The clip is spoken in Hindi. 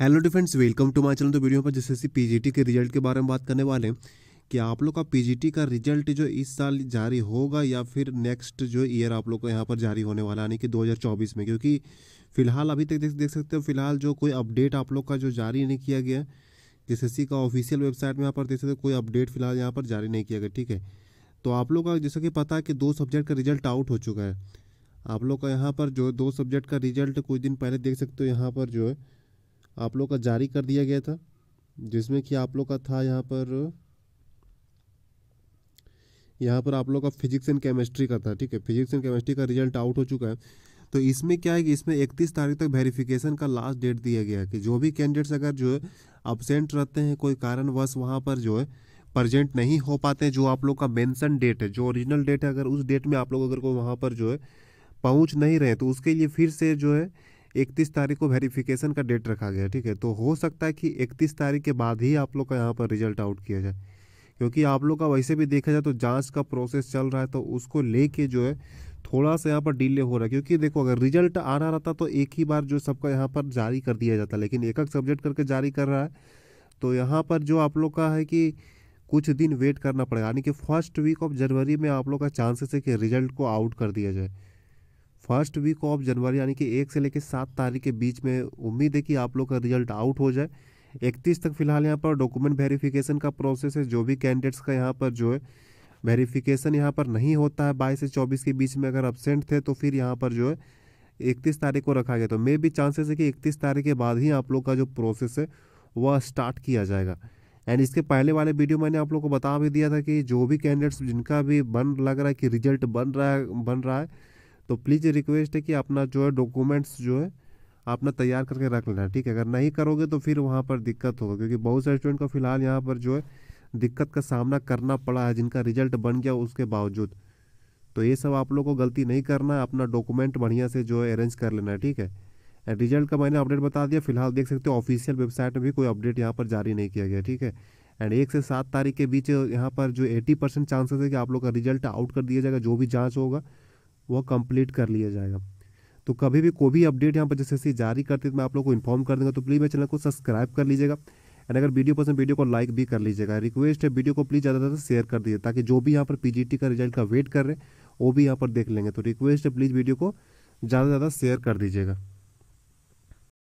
hello dear friends welcome to my channel तो वीडियो पर जैसे सी पीजीटी के रिजल्ट के बारे में बात करने वाले हैं कि आप लोग का पीजीटी का रिजल्ट जो इस साल जारी होगा या फिर नेक्स्ट जो ईयर आप लोग का यहाँ पर जारी होने वाला यानी कि 2024 में क्योंकि फिलहाल अभी तक देख देख सकते हो फिलहाल जो कोई अपडेट आप लोग का जो जारी नहीं किया गया जेस का ऑफिशियल वेबसाइट में यहाँ पर देख सकते हो कोई अपडेट फिलहाल यहाँ पर जारी नहीं किया गया ठीक है तो आप लोग का जैसा कि पता है कि दो सब्जेक्ट का रिजल्ट आउट हो चुका है आप लोग का यहाँ पर जो दो सब्जेक्ट का रिजल्ट कुछ दिन पहले देख सकते हो यहाँ पर जो है आप लोग का जारी कर दिया गया था जिसमें कि आप लोग का था यहाँ पर यहाँ पर आप लोग का फिजिक्स एंड केमिस्ट्री का था ठीक है फिजिक्स एंड केमिस्ट्री का रिजल्ट आउट हो चुका है तो इसमें क्या है कि इसमें इकतीस तारीख तक वेरिफिकेशन का लास्ट डेट दिया गया है कि जो भी कैंडिडेट्स अगर जो है अबसेंट रहते हैं कोई कारणवश वहाँ पर जो है प्रजेंट नहीं हो पाते हैं जो आप लोग का मेंशन डेट है जो ओरिजिनल डेट है अगर उस डेट में आप लोग अगर कोई वहाँ पर जो है पहुँच नहीं रहे तो उसके लिए फिर से जो है इकतीस तारीख को वेरिफिकेशन का डेट रखा गया ठीक है तो हो सकता है कि इकतीस तारीख के बाद ही आप लोग का यहाँ पर रिजल्ट आउट किया जाए क्योंकि आप लोग का वैसे भी देखा जाए तो जांच का प्रोसेस चल रहा है तो उसको लेके जो है थोड़ा सा यहाँ पर डिले हो रहा है क्योंकि देखो अगर रिजल्ट आ रहा रहता तो एक ही बार जो सबका यहाँ पर जारी कर दिया जाता लेकिन एक एक सब्जेक्ट करके जारी कर रहा है तो यहाँ पर जो आप लोग का है कि कुछ दिन वेट करना पड़ेगा यानी कि फर्स्ट वीक ऑफ जनवरी में आप लोग का चांसेस है कि रिजल्ट को आउट कर दिया जाए फर्स्ट वीक ऑफ जनवरी यानी कि एक से लेकर सात तारीख के बीच में उम्मीद है कि आप लोग का रिजल्ट आउट हो जाए इकतीस तक फिलहाल यहाँ पर डॉक्यूमेंट वेरिफिकेशन का प्रोसेस है जो भी कैंडिडेट्स का यहाँ पर जो है वेरिफिकेशन यहाँ पर नहीं होता है बाईस से चौबीस के बीच में अगर अब्सेंट थे तो फिर यहाँ पर जो है इकतीस तारीख को रखा गया तो मे भी चांसेस है कि इकतीस तारीख के बाद ही आप लोग का जो प्रोसेस है वह स्टार्ट किया जाएगा एंड इसके पहले वाले वीडियो मैंने आप लोग को बता भी दिया था कि जो भी कैंडिडेट्स जिनका भी बन लग रहा है कि रिजल्ट बन रहा है बन रहा है तो प्लीज़ रिक्वेस्ट है कि अपना जो है डॉक्यूमेंट्स जो है अपना तैयार करके रख लेना ठीक है अगर नहीं करोगे तो फिर वहाँ पर दिक्कत होगा क्योंकि बहुत सारे स्टूडेंट को फिलहाल यहाँ पर जो है दिक्कत का सामना करना पड़ा है जिनका रिजल्ट बन गया उसके बावजूद तो ये सब आप लोग को गलती नहीं करना अपना डॉक्यूमेंट बढ़िया से जो है अरेंज कर लेना है ठीक है एंड रिजल्ट का मैंने अपडेट बता दिया फिलहाल देख सकते हो ऑफिशियल वेबसाइट में भी कोई अपडेट यहाँ पर जारी नहीं किया गया ठीक है एंड एक से सात तारीख के बीच यहाँ पर जो एटी परसेंट चांसेस है कि आप लोग का रिजल्ट आउट कर दिया जाएगा जो भी जाँच होगा वो कंप्लीट कर लिया जाएगा तो कभी भी कोई भी अपडेट यहाँ पर जैसे जैसे जारी करते तो मैं आप लोग को इन्फॉर्म कर दूँगा तो प्लीज़ मेरे चैनल को सब्सक्राइब कर लीजिएगा एंड अगर वीडियो पसंद वीडियो को लाइक भी कर लीजिएगा रिक्वेस्ट है वीडियो को प्लीज़ ज़्यादा ज़्यादा शेयर कर दीजिए ताकि जो भी यहाँ पर पीजीटी का रिजल्ट का वेट कर रहे हैं वो भी यहाँ पर देख लेंगे तो रिक्वेस्ट है प्लीज़ वीडियो को ज़्यादा से ज़्यादा शेयर कर दीजिएगा